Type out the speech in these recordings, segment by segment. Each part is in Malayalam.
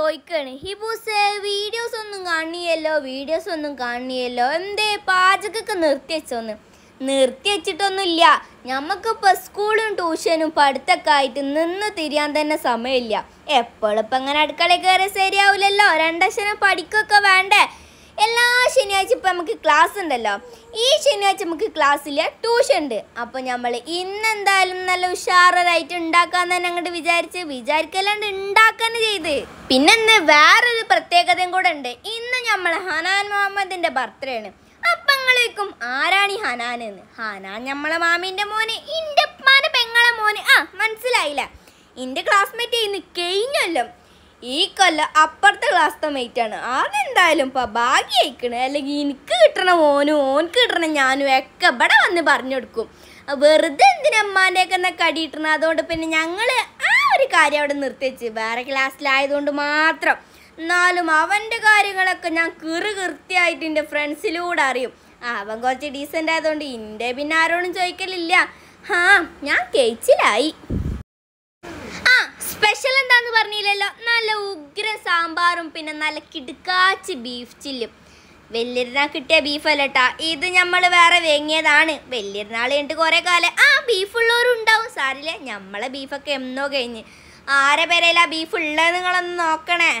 ചോദിക്കുകയാണ് ഹിബൂസ് വീഡിയോസ് ഒന്നും കാണിയല്ലോ വീഡിയോസ് ഒന്നും കാണിയല്ലോ എന്തേ പാചകമൊക്കെ നിർത്തി വെച്ചോന്ന് നിർത്തി വെച്ചിട്ടൊന്നുമില്ല ഞമ്മക്കിപ്പോൾ സ്കൂളും ട്യൂഷനും പഠിത്തമൊക്കെ ആയിട്ട് നിന്ന് തിരിയാൻ തന്നെ സമയമില്ല എപ്പോഴും അങ്ങനെ അടുക്കളയിൽ കയറി ശരിയാവില്ലല്ലോ രണ്ടക്ഷരം പഠിക്കൊക്കെ വേണ്ടേ ശനിയാഴ്ച ഇപ്പം നമുക്ക് ക്ലാസ് ഉണ്ടല്ലോ ഈ ശനിയാഴ്ച നമുക്ക് ക്ലാസ്സില്ല ട്യൂഷൻ ഉണ്ട് അപ്പോൾ നമ്മൾ ഇന്ന് എന്തായാലും നല്ല ഉഷാറായിട്ട് ഉണ്ടാക്കാമെന്ന് തന്നെ അങ്ങോട്ട് വിചാരിച്ച് വിചാരിക്കല്ലാണ്ട് ഉണ്ടാക്കാൻ ചെയ്ത് പിന്നെ ഇന്ന് വേറൊരു പ്രത്യേകതയും കൂടെ ഉണ്ട് ഇന്ന് നമ്മൾ ഹനാൻ മുഹമ്മദിൻ്റെ ബർത്ത്ഡേ ആണ് അപ്പം നിങ്ങളേക്കും ആരാണ് ഈ ഹനാൻ എന്ന് ഹനാൻ നമ്മളെ മാമീൻ്റെ മോന് ഇൻ്റെ ഉപ്പാൻ്റെ പെങ്ങളെ മോന് ആ മനസ്സിലായില്ല എൻ്റെ ക്ലാസ്മേറ്റ് ഇന്ന് കഴിഞ്ഞല്ലോ ഈ കൊല്ലം അപ്പുറത്തെ ക്ലാസ്സിലെ ആണ് അതെന്തായാലും ഭാഗ്യ അയക്കണേ അല്ലെങ്കിൽ എനിക്ക് കിട്ടണ ഓനും ഓനക്ക് കിട്ടണ ഞാനും ഒക്കെ ഇവിടെ വന്ന് പറഞ്ഞു കൊടുക്കും വെറുതെ എന്തിനമ്മാൻ്റെയൊക്കെ കടി കടിയിട്ടണം അതുകൊണ്ട് പിന്നെ ഞങ്ങള് ആ ഒരു കാര്യം അവിടെ നിർത്തിച്ച് വേറെ ക്ലാസ്സിലായതുകൊണ്ട് മാത്രം എന്നാലും അവൻ്റെ കാര്യങ്ങളൊക്കെ ഞാൻ കിറു കൃത്യമായിട്ട് എൻ്റെ ഫ്രണ്ട്സിലൂടെ അറിയും അവൻ കുറച്ച് ഡീസൻ്റ് ആയതുകൊണ്ട് എൻ്റെ പിന്നെ ആരോടും ചോദിക്കലില്ല ഹാ ഞാൻ കേച്ചിലായി സ്പെഷ്യൽ എന്താന്ന് പറഞ്ഞില്ലല്ലോ നല്ല ഉഗ്ര സാമ്പാറും പിന്നെ നല്ല കിടുക്കാച്ച് ബീഫ് ചില്ലും വലിയൊരുന്നാൾ കിട്ടിയ ബീഫല്ലട്ടാ ഇത് നമ്മൾ വേറെ വേങ്ങിയതാണ് വലിയൊരുന്നാൾ കഴിഞ്ഞിട്ട് കുറേ കാലം ആ ബീഫുള്ളവരും ഉണ്ടാവും സാരില്ല നമ്മളെ ബീഫൊക്കെ എന്നോ കഴിഞ്ഞ് ആരെ പേരയിലാ ബീഫ് ഉള്ളത് നിങ്ങളൊന്ന് നോക്കണേ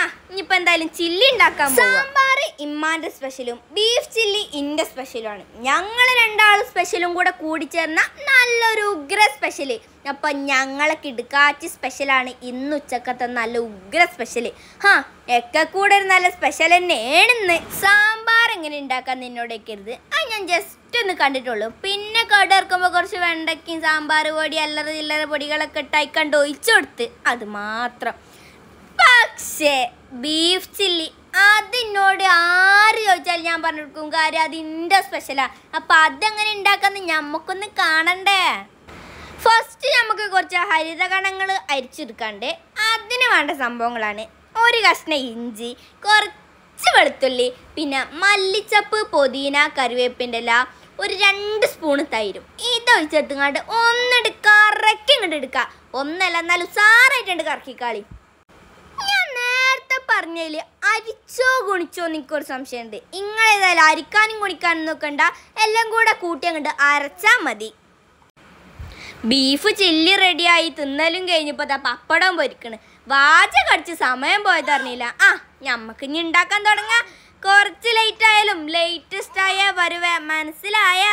ആ ഇനിയിപ്പോ എന്തായാലും ചില്ലി ഉണ്ടാക്കാൻ സാമ്പാർ ഇമ്മാന്റെ സ്പെഷ്യലും ബീഫ് ചില്ലി ഇന്റെ ആണ് ഞങ്ങൾ രണ്ടാളും സ്പെഷ്യലും കൂടെ ചേർന്ന നല്ലൊരു ഉഗ്ര സ്പെഷ്യല് അപ്പൊ ഞങ്ങളെ കിടുക്കാച്ചി സ്പെഷ്യലാണ് ഇന്ന് ഉച്ചക്കത്തെ നല്ല ഉഗ്ര സ്പെഷ്യല് ഹാ ഒക്കെ കൂടെ ഒരു നല്ല സ്പെഷ്യൽ തന്നെയാണെന്ന് സാമ്പാർ എങ്ങനെ ഉണ്ടാക്കാൻ നിന്നോടേക്കരുത് ആ ഞാൻ ജസ്റ്റ് ഒന്ന് കണ്ടിട്ടുള്ളൂ പിന്നെ കട ഇറക്കുമ്പോൾ കുറച്ച് വെണ്ടയ്ക്കും സാമ്പാർ പൊടി അല്ലറ ചില്ലറ പൊടികളൊക്കെ ഇട്ടായിക്കണ്ട് ഒഴിച്ചു കൊടുത്ത് അത് മാത്രം പക്ഷേ ബീഫ് ചില്ലി അതിനോട് ആര് ചോദിച്ചാൽ ഞാൻ പറഞ്ഞു കൊടുക്കും കാര്യം അത് എൻ്റെ സ്പെഷ്യലാണ് അപ്പം അതെങ്ങനെ ഉണ്ടാക്കാന്ന് ഞമ്മക്കൊന്ന് കാണണ്ടേ ഫസ്റ്റ് നമുക്ക് കുറച്ച് ഹരിതകണങ്ങൾ അരിച്ചെടുക്കാണ്ട് അതിന് വേണ്ട സംഭവങ്ങളാണ് ഒരു കഷ്ണ ഇഞ്ചി കുറച്ച് വെളുത്തുള്ളി പിന്നെ മല്ലിച്ചപ്പ് പൊതീന കറിവേപ്പിൻ്റെ എല്ലാം ഒരു രണ്ട് സ്പൂണ് തൈരും ഇതൊഴിച്ചെടുത്തുങ്ങാണ്ട് ഒന്നിട്ട് ഇങ്ങോട്ട് എടുക്കുക ഒന്നല്ല എന്നാലും സാറായിട്ടുണ്ട് കറക്കിക്കാളി പറഞ്ഞതിൽ അരിച്ചോ ഗുണിച്ചോ എനിക്കൊരു സംശയമുണ്ട് ഇങ്ങളേതായാലും അരിക്കാനും ഗുണിക്കാനും നോക്കണ്ട എല്ലാം കൂടെ കൂട്ടി അങ്ങോട്ട് അരച്ചാൽ മതി ബീഫ് ചില്ലി റെഡിയായി തിന്നലും കഴിഞ്ഞപ്പോൾ ദാ പപ്പടം പൊരിക്കണ് വാച കടിച്ച് സമയം പോയത് അറിഞ്ഞില്ല ആ ഞമ്മക്ക് ഇനി ഉണ്ടാക്കാൻ തുടങ്ങാ കുറച്ച് ലേറ്റ് ആയാലും ലേറ്റസ്റ്റ് ആയ വരുവേ മനസ്സിലായ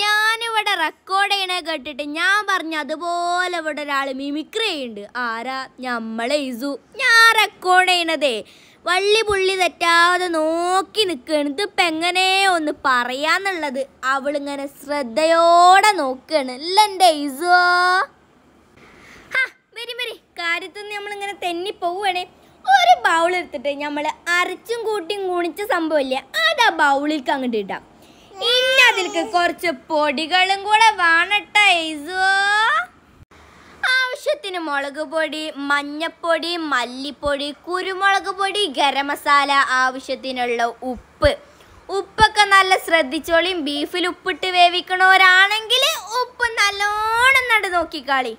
ഞാനിവിടെ റെക്കോർഡ് ചെയ്യണേ കേട്ടിട്ട് ഞാൻ പറഞ്ഞ അതുപോലെ ഇവിടെ ഒരാൾ മിമിക്രി ചെയ്യുന്നുണ്ട് ആരാ ഞമ്മളെ ഇസു ഞാൻ റെക്കോർഡെയ്യണതേ വള്ളി പുള്ളി തെറ്റാതെ നോക്കി നിൽക്കുകയാണ് ഇതിപ്പോൾ എങ്ങനെ ഒന്ന് പറയാന്നുള്ളത് അവളിങ്ങനെ ശ്രദ്ധയോടെ നോക്കുകയാണ് അല്ല എൻ്റെ ഹാ ആ വരി വരി കാര്യത്തിൽ നിന്ന് നമ്മളിങ്ങനെ തെന്നി പോവുകയാണേ ഒരു ബൗൾ എടുത്തിട്ട് നമ്മൾ അരച്ചും കൂട്ടിയും കുണിച്ച സംഭവമില്ല അത് ആ ബൗളിലേക്ക് അങ്ങോട്ട് ഇടാം ഇനി അതിലേക്ക് കുറച്ച് പൊടികളും കൂടെ വേണട്ടോ ഇസോ ആവശ്യത്തിന് മുളക് പൊടി മഞ്ഞപ്പൊടി മല്ലിപ്പൊടി കുരുമുളക് പൊടി ഗരം മസാല ആവശ്യത്തിനുള്ള ഉപ്പ് ഉപ്പൊക്കെ നല്ല ശ്രദ്ധിച്ചോളിയും ബീഫിൽ ഉപ്പിട്ട് വേവിക്കണവരാണെങ്കിൽ ഉപ്പ് നല്ലോണം നട നോക്കിക്കാളി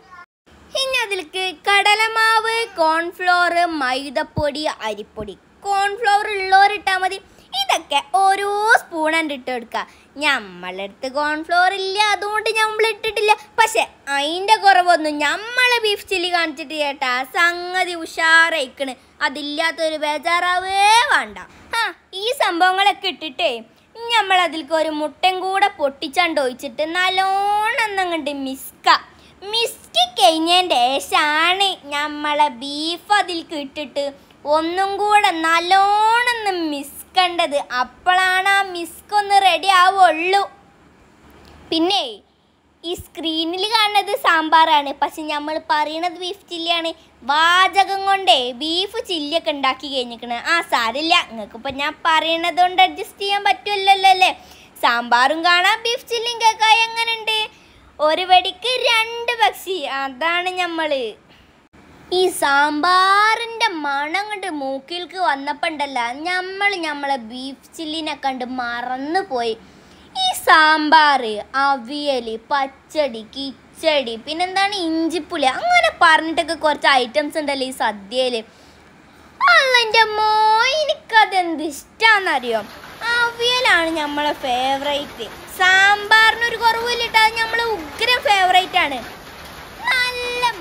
ഇനി അതിലേക്ക് കടലമാവ് കോൺഫ്ലോർ മൈദപ്പൊടി അരിപ്പൊടി കോൺഫ്ലോർ ഉള്ളവരിട്ടാൽ മതി ഇതൊക്കെ ഓരോ സ്പൂണാണ് ഇട്ട് കൊടുക്കുക നമ്മളെടുത്ത് കോൺഫ്ലോർ ഇല്ല അതുകൊണ്ട് നമ്മൾ ഇട്ടിട്ടില്ല പക്ഷെ അതിൻ്റെ കുറവൊന്നും നമ്മളെ ബീഫ് ചില്ലി കാണിച്ചിട്ട് ചേട്ടാ സംഗതി ഉഷാറയിക്കണ് അതില്ലാത്തൊരു ബേജാറാവേ വേണ്ട ആ ഈ സംഭവങ്ങളൊക്കെ ഇട്ടിട്ടേ നമ്മൾ അതിൽക്ക് ഒരു മുട്ടയും കൂടെ പൊട്ടിച്ചാണ്ട് ഒഴിച്ചിട്ട് നല്ലോണം അങ്ങോട്ട് മിസ്ക മിസ്റ്റി കഴിഞ്ഞതിൻ്റെ ശേഷമാണ് നമ്മളെ ബീഫ് അതിൽക്ക് ഇട്ടിട്ട് ഒന്നും കൂടെ നല്ലോണം മിസ് കണ്ടത് അപ്പോഴാണ് ആ മിസ്ക് ഒന്ന് റെഡി ആവുള്ളൂ പിന്നെ ഈ സ്ക്രീനിൽ കാണുന്നത് സാമ്പാറാണ് പക്ഷെ നമ്മൾ പറയണത് ബീഫ് ചില്ലിയാണ് വാചകം കൊണ്ടേ ബീഫ് ചില്ലിയൊക്കെ ഉണ്ടാക്കി കഴിഞ്ഞിരിക്കണേ ആ സാരില്ല നിങ്ങൾക്കിപ്പോൾ ഞാൻ പറയണത് കൊണ്ട് അഡ്ജസ്റ്റ് ചെയ്യാൻ പറ്റുമല്ലോ അല്ലേ സാമ്പാറും കാണാം ബീഫ് ചില്ലിയും കേൾക്കാം എങ്ങനെയുണ്ട് ഒരു വെടിക്ക് രണ്ട് പക്ഷി അതാണ് നമ്മൾ ഈ സാമ്പാറിൻ്റെ മണം കണ്ട് മൂക്കിൽക്ക് വന്നപ്പോണ്ടല്ല നമ്മൾ നമ്മളെ ബീഫ് ചില്ലിനെ കണ്ട് മറന്നു പോയി ഈ സാമ്പാർ അവിയൽ പച്ചടി കിച്ചടി പിന്നെന്താണ് ഇഞ്ചിപ്പുലി അങ്ങനെ പറഞ്ഞിട്ടൊക്കെ കുറച്ച് ഐറ്റംസ് ഉണ്ടല്ലോ ഈ സദ്യയിൽ അതെൻ്റെ മോ എനിക്കതെന്ത് ഇഷ്ടമാണെന്നറിയോ അവിയലാണ് നമ്മളെ ഫേവറേറ്റ് സാമ്പാറിനൊരു കുറവില്ലിട്ട് അത് നമ്മളെ ഉഗ്രം ഫേവറേറ്റ് ആണ്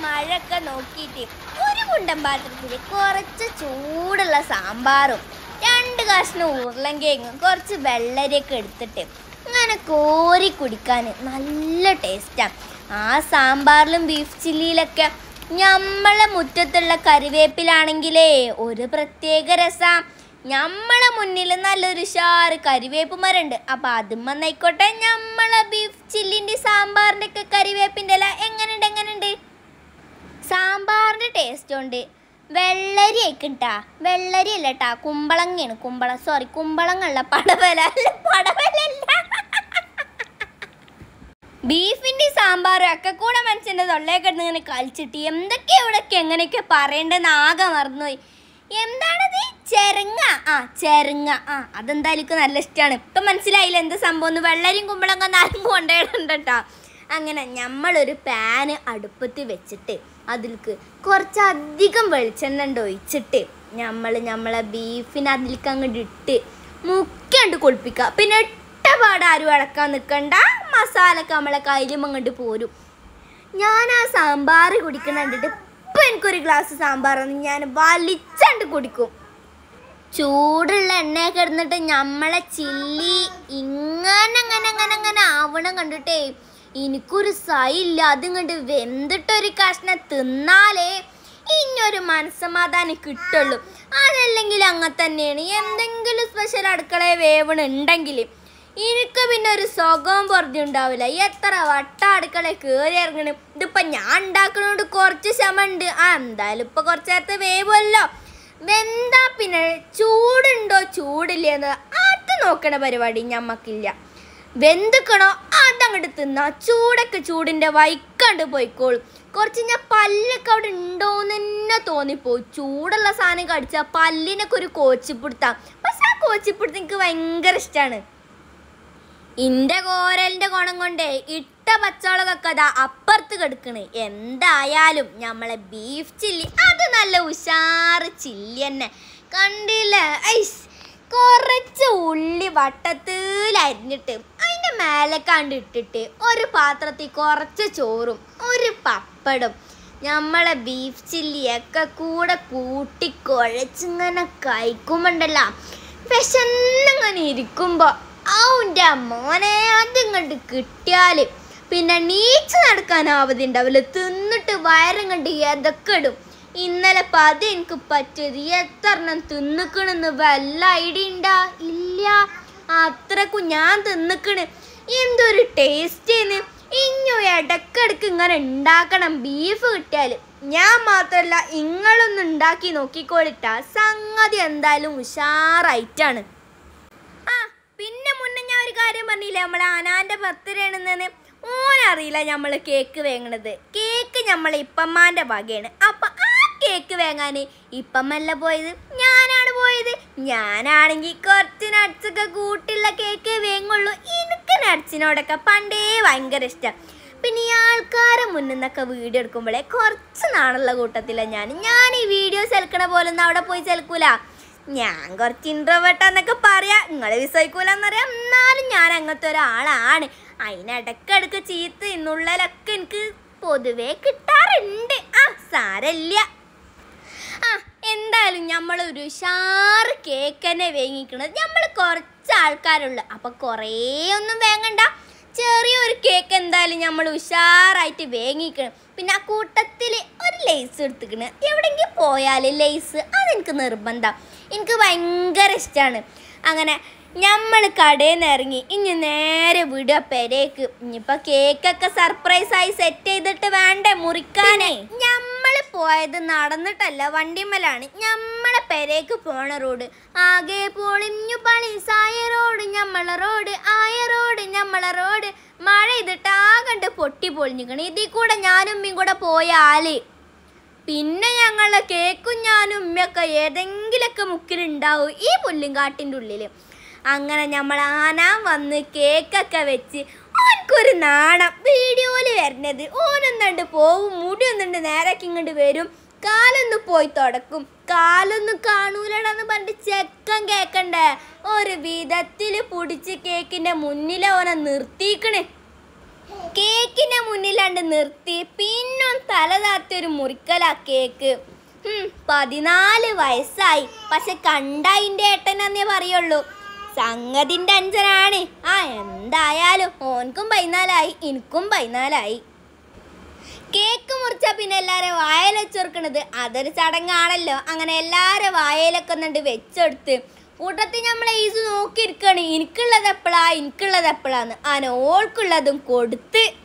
മഴയൊക്കെ നോക്കിയിട്ട് ഒരു കുണ്ടം പാത്രത്തിൽ കുറച്ച് ചൂടുള്ള സാമ്പാറും രണ്ട് കാശിന് ഉരുളങ്കിഴങ്ങും കുറച്ച് വെള്ളരിയൊക്കെ എടുത്തിട്ട് അങ്ങനെ കോരി കുടിക്കാൻ നല്ല ടേസ്റ്റാണ് ആ സാമ്പാറിലും ബീഫ് ചില്ലിയിലൊക്കെ നമ്മളെ മുറ്റത്തുള്ള കറിവേപ്പിലാണെങ്കിലേ ഒരു പ്രത്യേക രസം നമ്മളെ മുന്നിൽ നല്ലൊരു ഷാർ കറിവേപ്പ് മരണ്ട് അപ്പം അതും വന്നായിക്കോട്ടെ നമ്മളെ ബീഫ് ചില്ലിൻ്റെ സാമ്പാറിൻ്റെ ഒക്കെ കറിവേപ്പിൻ്റെ എല്ലാം എങ്ങനെയുണ്ട് എങ്ങനെയുണ്ട് സാമ്പാറിൻ്റെ ടേസ്റ്റ് ഉണ്ട് വെള്ളരി ആയിക്കിട്ടാ വെള്ളരി അല്ല കേട്ടാ കുമ്പളങ്ങയാണ് കുമ്പളം സോറി കുമ്പളങ്ങല്ല പടവല അല്ല പടവല ബീഫിൻ്റെ സാമ്പാർ ഒക്കെ കൂടെ മനസ്സിൻ്റെ തൊള്ളയെ കിടന്ന് ഇങ്ങനെ കളിച്ചിട്ട് എന്തൊക്കെ ഇവിടെയൊക്കെ എങ്ങനെയൊക്കെ പറയേണ്ടെന്ന് ആകെ മറന്നുപോയി എന്താണത് ചെരങ്ങ ആ ചെരങ്ങ ആ അതെന്തായാലും നല്ല ഇഷ്ടമാണ് ഇപ്പം മനസ്സിലായില്ല എന്ത് സംഭവം എന്ന് വെള്ളരിയും കുമ്പളങ്ങ നാലും കൊണ്ടുപോയിട്ടുണ്ട് കേട്ടോ അങ്ങനെ നമ്മളൊരു പാന് അടുപ്പത്ത് വെച്ചിട്ട് അതിൽക്ക് കുറച്ചധികം വെളിച്ചെണ്ണ ഉണ്ട് ഒഴിച്ചിട്ട് നമ്മൾ നമ്മളെ ബീഫിന് അതിലേക്ക് അങ്ങോട്ട് ഇട്ട് മുക്കിയണ്ട് കുളിപ്പിക്കുക പിന്നെ ഇട്ടപാട് ആരും അടക്കാൻ നിൽക്കണ്ട മസാലയൊക്കെ നമ്മളെ കയ്യിലും അങ്ങോട്ട് പോരും ഞാൻ ആ സാമ്പാർ കുടിക്കുന്ന കണ്ടിട്ട് ഇപ്പം എനിക്കൊരു ഗ്ലാസ് സാമ്പാറൊന്നും ഞാൻ വലിച്ചണ്ട് കുടിക്കും ചൂടുള്ള എണ്ണയൊക്കെ ഇടുന്നിട്ട് നമ്മളെ ചില്ലി ഇങ്ങനെ അങ്ങനെ അങ്ങനെ അങ്ങനെ ആവണം കണ്ടിട്ടേ എനിക്കൊരു സൈയില്ല കണ്ട് വെന്തിട്ടൊരു കഷ്ണം തിന്നാലേ ഇനിയൊരു മനസ്സമാധാനം കിട്ടുള്ളൂ അതല്ലെങ്കിൽ അങ്ങനെ തന്നെയാണ് എന്തെങ്കിലും സ്പെഷ്യൽ അടുക്കള വേവണുണ്ടെങ്കിൽ എനിക്ക് പിന്നെ ഒരു സുഖവും പുറത്തി ഉണ്ടാവില്ല എത്ര വട്ട അടുക്കള കയറി ഇറങ്ങണം ഇതിപ്പോൾ ഞാൻ ഉണ്ടാക്കണോണ്ട് കുറച്ച് ശമണ്ട് ആ എന്തായാലും ഇപ്പോൾ കുറച്ച് നേരത്ത് വേവല്ലോ വെന്താ പിന്നെ ചൂടുണ്ടോ ചൂടില്ലെന്ന് അത് നോക്കണ പരിപാടി ഞമ്മക്കില്ല വെന്തുക്കണോ അതങ്ങോട്ട് തിന്നാ ചൂടൊക്കെ ചൂടിൻ്റെ വൈക്കണ്ട് പോയിക്കോളും കുറച്ച് ഞാൻ പല്ലൊക്കെ അവിടെ ഉണ്ടോന്ന് തന്നെ തോന്നിപ്പോയി ചൂടുള്ള സാധനം കടിച്ചാൽ പല്ലിനൊക്കെ ഒരു കോച്ചിപ്പിടുത്താം പക്ഷെ ആ കോച്ചിപ്പിടുത്ത എനിക്ക് ഭയങ്കര ഇഷ്ടമാണ് ഇൻ്റെ കോരലിൻ്റെ ഗുണം കൊണ്ടേ ഇട്ട പച്ചവളകൊക്കെ അതാ അപ്പുറത്ത് കെടുക്കണ് എന്തായാലും നമ്മളെ ബീഫ് ചില്ലി അത് നല്ല ഉഷാറ് ചില്ലി തന്നെ കണ്ടില്ല ഐസ് കുറച്ച് ഉള്ളി വട്ടത്തിൽ അരിഞ്ഞിട്ട് അതിൻ്റെ മേലക്കാണ്ട് ഇട്ടിട്ട് ഒരു പാത്രത്തിൽ കുറച്ച് ചോറും ഒരു പപ്പടും നമ്മളെ ബീഫ് ചില്ലിയൊക്കെ കൂടെ കൂട്ടി കുഴച്ചിങ്ങനെ കഴിക്കുമ്പോണ്ടല്ലോ വിശന്നിങ്ങനെ ഇരിക്കുമ്പോൾ അവൻ്റെ മോനെ അതിങ്ങോട്ട് കിട്ടിയാൽ പിന്നെ നീച്ച് നടക്കാനാവതിണ്ടാവില്ല തിന്നിട്ട് വയറും കണ്ട് എതൊക്കെ ഇടും ഇന്നലെ പത് എനിക്ക് പറ്റിയത് എത്രണ്ണം തിന്നിക്കണെന്ന് വല്ല ഐഡിയ ഉണ്ടാ ഇല്ല അത്രക്കും ഞാൻ തിന്നിക്കണ് എന്തൊരു ടേസ്റ്റേന്ന് ഇഞ്ഞു ഇടക്കിടക്ക് ഇങ്ങനെ ഉണ്ടാക്കണം ബീഫ് കിട്ടിയാൽ ഞാൻ മാത്രമല്ല ഇങ്ങളൊന്നും ഉണ്ടാക്കി നോക്കിക്കോളിട്ട സംഗതി എന്തായാലും ഉഷാറായിട്ടാണ് ആ പിന്നെ മുന്നേ ഞാൻ ഒരു കാര്യം പറഞ്ഞില്ലേ നമ്മളെ അനാൻ്റെ ബർത്ത്ഡേ ആണെന്നു ഓനറിയില്ല നമ്മൾ കേക്ക് വേങ്ങണത് കേക്ക് നമ്മളെ ഇപ്പമ്മാൻ്റെ വകയാണ് കേക്ക് വേങ്ങാൻ ഇപ്പമ്മല്ല പോയത് ഞാനാണ് പോയത് ഞാനാണെങ്കിൽ കുറച്ച് നട്ട്സൊക്കെ കൂട്ടുള്ള കേക്ക് വേങ്ങുള്ളൂ എനിക്ക് നട്ട്സിനോടൊക്കെ പണ്ടേ ഭയങ്കര ഇഷ്ടം പിന്നെ ഈ ആൾക്കാരെ മുന്നിൽ നിന്നൊക്കെ വീഡിയോ എടുക്കുമ്പോഴേ കുറച്ച് നാളുള്ള കൂട്ടത്തില്ല ഞാൻ ഞാൻ ഈ വീഡിയോ എടുക്കണ പോലൊന്നും അവിടെ പോയി ചെലക്കൂല ഞാൻ കുറച്ച് ഇൻട്രോവേട്ടാന്നൊക്കെ പറയാ നിങ്ങളെ വിസയിക്കൂലെന്നറിയാം എന്നാലും ഞാൻ അങ്ങനത്തെ ഒരാളാണ് അതിനിടക്കിടക്ക് ചീത്ത് എന്നുള്ളതിലൊക്കെ എനിക്ക് പൊതുവേ കിട്ടാറുണ്ട് ആ സാരല്ല നമ്മൾ ഒരു കേക്ക് തന്നെ വേങ്ങിക്കണത് നമ്മൾ കുറച്ച് ആൾക്കാരുള്ളു അപ്പോൾ കുറേ ഒന്നും വേങ്ങണ്ട ചെറിയൊരു കേക്ക് എന്തായാലും നമ്മൾ ഉഷാറായിട്ട് വേങ്ങിക്കണം പിന്നെ ആ കൂട്ടത്തിൽ ഒരു ലേസ് എടുത്തിക്കണ് എവിടെയെങ്കിലും പോയാൽ ലേസ് അതെനിക്ക് നിർബന്ധം എനിക്ക് ഭയങ്കര ഇഷ്ടമാണ് അങ്ങനെ നമ്മൾ കടയിൽ നിന്ന് ഇറങ്ങി ഇനി നേരെ വിടുക പെരേക്ക് ഇനിയിപ്പോൾ കേക്കൊക്കെ സർപ്രൈസായി സെറ്റ് ചെയ്തിട്ട് വേണ്ടേ മുറിക്കാനേ നമ്മൾ ഞമ്മൾ പോയത് നടന്നിട്ടല്ല വണ്ടിമലാണ് ഞമ്മളെ പെരേക്ക് പോണ റോഡ് ആകെ പൊളിഞ്ഞു സായ റോഡ് ഞമ്മള റോഡ് ആയ റോഡ് ഞമ്മള റോഡ് മഴ ഇതിട്ട് ആകണ്ട് പൊട്ടി പൊളിഞ്ഞിക്കണ് ഇതിൽ കൂടെ ഞാനും ഉമ്മയും കൂടെ പോയാല് പിന്നെ ഞങ്ങളെ കേക്കും ഞാനും ഉമ്മയൊക്കെ ഏതെങ്കിലുമൊക്കെ മുക്കിലുണ്ടാവും ഈ പുല്ലും കാട്ടിൻ്റെ ഉള്ളിൽ അങ്ങനെ നമ്മൾ ആന വന്ന് കേക്കൊക്കെ വെച്ച് ഓനക്കൊരു നാണം വീഡിയോയിൽ വരുന്നത് ഓനൊന്നണ്ട് പോവും മുടി ഒന്നുണ്ട് നേരൊക്കെ ഇങ്ങോട്ട് വരും കാലൊന്ന് പോയി തുടക്കും കാലൊന്നും കാണൂലടാന്ന് പറഞ്ഞിട്ട് ചെക്കൻ കേക്കണ്ടേ ഒരു വിധത്തിൽ പുടിച്ച് കേക്കിൻ്റെ മുന്നിൽ ഓനെ നിർത്തിക്കണേ കേക്കിൻ്റെ മുന്നിലാണ്ട് നിർത്തി പിന്നും തല താത്തി ഒരു മുറിക്കലാ കേക്ക് പതിനാല് വയസ്സായി പക്ഷെ കണ്ട അതിൻ്റെ ഏട്ടനെന്നേ പറയുള്ളൂ സംഗതിൻ്റെ അഞ്ചനാണ് ആ എന്തായാലും ഓൻക്കും പതിനാലായി എനിക്കും പതിനാലായി കേക്ക് മുറിച്ച പിന്നെ എല്ലാവരും വായയിൽ വെച്ചുറക്കണത് അതൊരു ചടങ്ങാണല്ലോ അങ്ങനെ എല്ലാവരും വായലൊക്കെ ഒന്നുണ്ട് വെച്ചെടുത്ത് കൂട്ടത്തിൽ നമ്മൾ ഈസ് നോക്കിയിരിക്കണേ എനിക്കുള്ളത് എപ്പോഴാ എനിക്കുള്ളത് എപ്പോഴാന്ന് അനോൾക്കുള്ളതും ഓൾക്കുള്ളതും കൊടുത്ത്